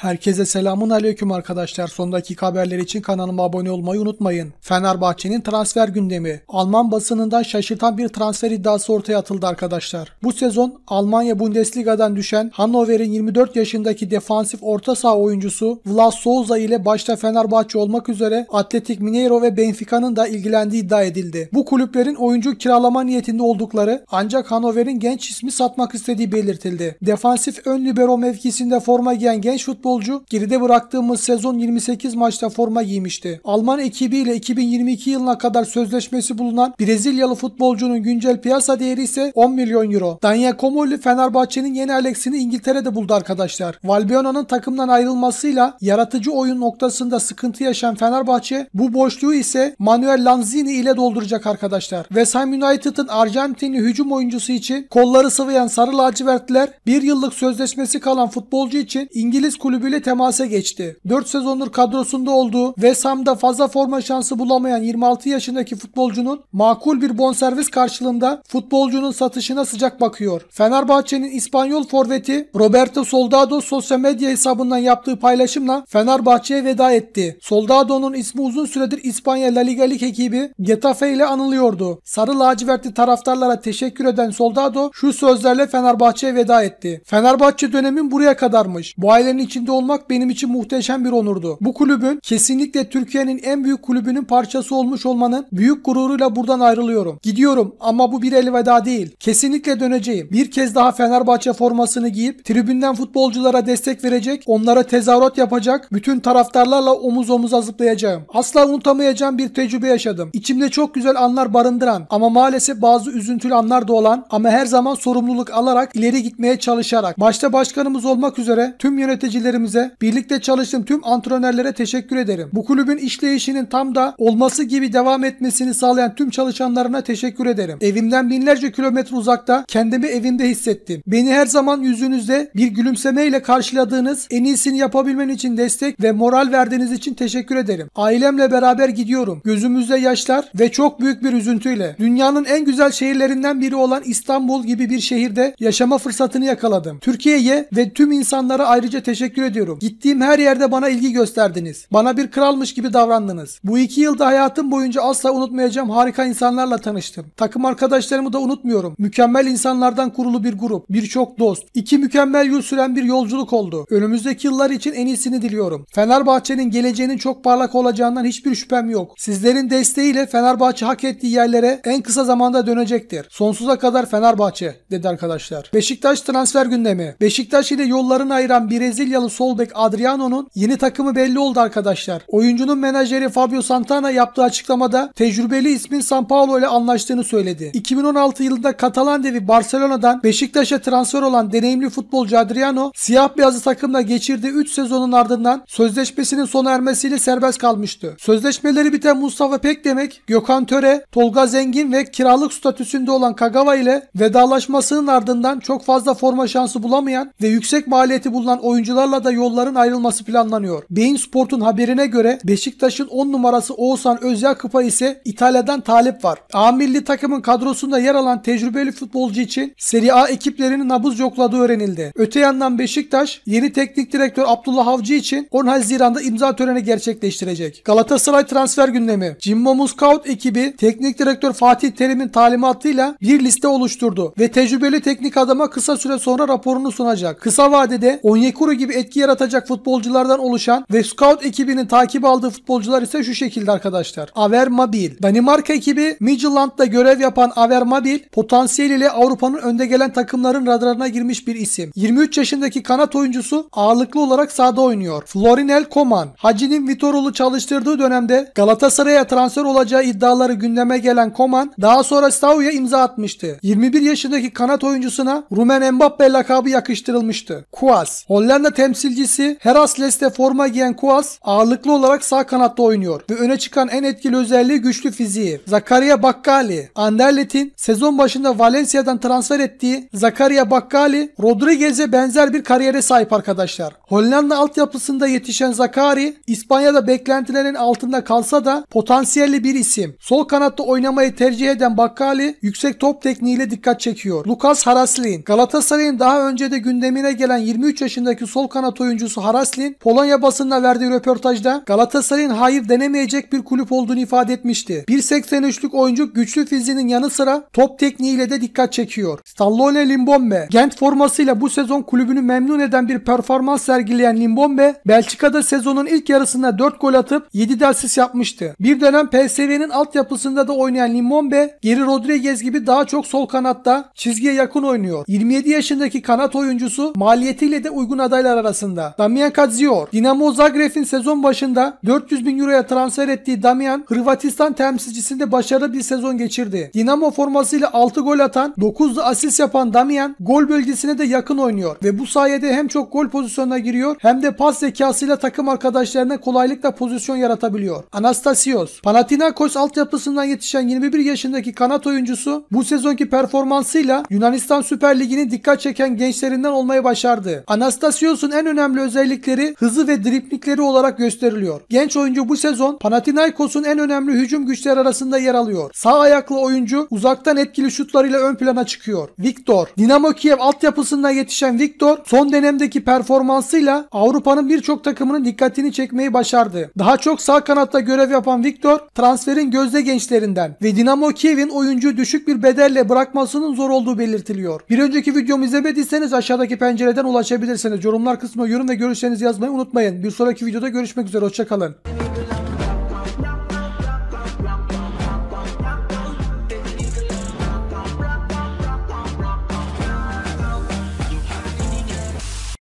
Herkese selamun aleyküm arkadaşlar. Son dakika haberleri için kanalıma abone olmayı unutmayın. Fenerbahçe'nin transfer gündemi. Alman basınından şaşırtan bir transfer iddiası ortaya atıldı arkadaşlar. Bu sezon Almanya Bundesliga'dan düşen Hannover'in 24 yaşındaki defansif orta saha oyuncusu Vlas Souza ile başta Fenerbahçe olmak üzere Atletik Mineiro ve Benfica'nın da ilgilendiği iddia edildi. Bu kulüplerin oyuncu kiralama niyetinde oldukları ancak Hannover'in genç ismi satmak istediği belirtildi. Defansif ön libero mevkisinde forma giyen genç futbol futbolcu geride bıraktığımız sezon 28 maçta forma giymişti. Alman ekibiyle 2022 yılına kadar sözleşmesi bulunan Brezilyalı futbolcunun güncel piyasa değeri ise 10 milyon euro. Daniel Komolli Fenerbahçe'nin yeni Alex'ini İngiltere'de buldu arkadaşlar. Valbiona'nın takımdan ayrılmasıyla yaratıcı oyun noktasında sıkıntı yaşayan Fenerbahçe bu boşluğu ise Manuel Lanzini ile dolduracak arkadaşlar. West Ham United'ın Arjantinli hücum oyuncusu için kolları sıvayan sarı lacivertler bir yıllık sözleşmesi kalan futbolcu için İngiliz kulübü kulübüyle temasa geçti. 4 sezondur kadrosunda olduğu West Ham'da fazla forma şansı bulamayan 26 yaşındaki futbolcunun makul bir bonservis karşılığında futbolcunun satışına sıcak bakıyor. Fenerbahçe'nin İspanyol forveti Roberto Soldado sosyal medya hesabından yaptığı paylaşımla Fenerbahçe'ye veda etti. Soldado'nun ismi uzun süredir İspanya La Liga Lig ekibi Getafe ile anılıyordu. Sarı lacivertli taraftarlara teşekkür eden Soldado şu sözlerle Fenerbahçe'ye veda etti. Fenerbahçe dönemin buraya kadarmış. Bu ailenin içinde kulüpte olmak benim için muhteşem bir onurdu. Bu kulübün kesinlikle Türkiye'nin en büyük kulübünün parçası olmuş olmanın büyük gururuyla buradan ayrılıyorum. Gidiyorum ama bu bir elveda değil. Kesinlikle döneceğim. Bir kez daha Fenerbahçe formasını giyip tribünden futbolculara destek verecek, onlara tezahürat yapacak, bütün taraftarlarla omuz omuza zıplayacağım. Asla unutamayacağım bir tecrübe yaşadım. İçimde çok güzel anlar barındıran ama maalesef bazı üzüntülü anlar da olan ama her zaman sorumluluk alarak ileri gitmeye çalışarak başta başkanımız olmak üzere tüm yöneticilerim öğrencilerimize, birlikte çalıştığım tüm antrenörlere teşekkür ederim. Bu kulübün işleyişinin tam da olması gibi devam etmesini sağlayan tüm çalışanlarına teşekkür ederim. Evimden binlerce kilometre uzakta kendimi evimde hissettim. Beni her zaman yüzünüzde bir gülümsemeyle karşıladığınız, en iyisini yapabilmen için destek ve moral verdiğiniz için teşekkür ederim. Ailemle beraber gidiyorum. Gözümüzde yaşlar ve çok büyük bir üzüntüyle. Dünyanın en güzel şehirlerinden biri olan İstanbul gibi bir şehirde yaşama fırsatını yakaladım. Türkiye'ye ve tüm insanlara ayrıca teşekkür ederim ediyorum. Gittiğim her yerde bana ilgi gösterdiniz. Bana bir kralmış gibi davrandınız. Bu iki yılda hayatım boyunca asla unutmayacağım harika insanlarla tanıştım. Takım arkadaşlarımı da unutmuyorum. Mükemmel insanlardan kurulu bir grup, birçok dost. iki mükemmel yıl süren bir yolculuk oldu. Önümüzdeki yıllar için en iyisini diliyorum. Fenerbahçe'nin geleceğinin çok parlak olacağından hiçbir şüphem yok. Sizlerin desteğiyle Fenerbahçe hak ettiği yerlere en kısa zamanda dönecektir. Sonsuza kadar Fenerbahçe dedi arkadaşlar. Beşiktaş transfer gündemi. Beşiktaş ile yollarını ayıran Brezilyalı sol bek Adriano'nun yeni takımı belli oldu arkadaşlar. Oyuncunun menajeri Fabio Santana yaptığı açıklamada tecrübeli ismin San Paolo ile anlaştığını söyledi. 2016 yılında Katalan devi Barcelona'dan Beşiktaş'a transfer olan deneyimli futbolcu Adriano siyah beyazlı takımla geçirdiği 3 sezonun ardından sözleşmesinin sona ermesiyle serbest kalmıştı. Sözleşmeleri biten Mustafa demek, Gökhan Töre, Tolga Zengin ve kiralık statüsünde olan Kagawa ile vedalaşmasının ardından çok fazla forma şansı bulamayan ve yüksek maliyeti bulunan oyuncularla arada yolların ayrılması planlanıyor. Beyin Sport'un haberine göre Beşiktaş'ın 10 numarası Oğuzhan Özyakıp'a ise İtalya'dan talip var. A milli takımın kadrosunda yer alan tecrübeli futbolcu için Serie A ekiplerinin nabız yokladığı öğrenildi. Öte yandan Beşiktaş yeni teknik direktör Abdullah Avcı için 10 Haziran'da imza töreni gerçekleştirecek. Galatasaray transfer gündemi. Jimmo Muscout ekibi teknik direktör Fatih Terim'in talimatıyla bir liste oluşturdu ve tecrübeli teknik adama kısa süre sonra raporunu sunacak. Kısa vadede Onyekuru gibi et etki yaratacak futbolculardan oluşan ve scout ekibinin takip aldığı futbolcular ise şu şekilde arkadaşlar. Aver Mabil, Danimarka ekibi Midtjylland'da görev yapan Aver Mabil potansiyeliyle Avrupa'nın önde gelen takımların radarına girmiş bir isim. 23 yaşındaki kanat oyuncusu ağırlıklı olarak sahada oynuyor. Florinel Koman. Hacı'nin Vitor'u çalıştırdığı dönemde Galatasaray'a transfer olacağı iddiaları gündeme gelen Koman daha sonra Stavuy'a imza atmıştı. 21 yaşındaki kanat oyuncusuna Rumen Mbappe lakabı yakıştırılmıştı. Kuas. Hollanda temsil temsilcisi Herasles'te forma giyen Kuas ağırlıklı olarak sağ kanatta oynuyor ve öne çıkan en etkili özelliği güçlü fiziği. Zakaria Bakkali, Anderlet'in sezon başında Valencia'dan transfer ettiği Zakaria Bakkali, Rodriguez'e benzer bir kariyere sahip arkadaşlar. Hollanda altyapısında yetişen Zakari, İspanya'da beklentilerin altında kalsa da potansiyelli bir isim. Sol kanatta oynamayı tercih eden Bakkali, yüksek top tekniğiyle dikkat çekiyor. Lucas Haraslin, Galatasaray'ın daha önce de gündemine gelen 23 yaşındaki sol kanat oyuncusu Haraslin, Polonya basınına verdiği röportajda Galatasaray'ın hayır denemeyecek bir kulüp olduğunu ifade etmişti. 1.83'lük oyuncu güçlü fiziğinin yanı sıra top tekniğiyle de dikkat çekiyor. Stallone Limbombe, Gent formasıyla bu sezon kulübünü memnun eden bir performans sergiledi sergileyen Limbombe Belçika'da sezonun ilk yarısında 4 gol atıp 7 dersis yapmıştı. Bir dönem PSV'nin altyapısında da oynayan Limbombe geri Rodriguez gibi daha çok sol kanatta çizgiye yakın oynuyor. 27 yaşındaki kanat oyuncusu maliyetiyle de uygun adaylar arasında. Damian Kadzior, Dinamo Zagreb'in sezon başında 400 bin euroya transfer ettiği Damian Hırvatistan temsilcisinde başarılı bir sezon geçirdi. Dinamo formasıyla 6 gol atan, 9 asist yapan Damian gol bölgesine de yakın oynuyor ve bu sayede hem çok gol pozisyonuna giriyor giriyor hem de pas zekasıyla takım arkadaşlarına kolaylıkla pozisyon yaratabiliyor. Anastasios, Panathinaikos altyapısından yetişen 21 yaşındaki kanat oyuncusu bu sezonki performansıyla Yunanistan Süper Ligi'nin dikkat çeken gençlerinden olmayı başardı. Anastasios'un en önemli özellikleri hızı ve driplikleri olarak gösteriliyor. Genç oyuncu bu sezon Panathinaikos'un en önemli hücum güçleri arasında yer alıyor. Sağ ayaklı oyuncu uzaktan etkili şutlarıyla ön plana çıkıyor. Viktor, Dinamo Kiev altyapısından yetişen Viktor son dönemdeki performansı Dolayısıyla Avrupa'nın birçok takımının dikkatini çekmeyi başardı. Daha çok sağ kanatta görev yapan Viktor, transferin gözde gençlerinden ve Dinamo Kiev'in oyuncu düşük bir bedelle bırakmasının zor olduğu belirtiliyor. Bir önceki videomu izlemediyseniz aşağıdaki pencereden ulaşabilirsiniz. Yorumlar kısmına yorum ve görüşlerinizi yazmayı unutmayın. Bir sonraki videoda görüşmek üzere. Hoşçakalın.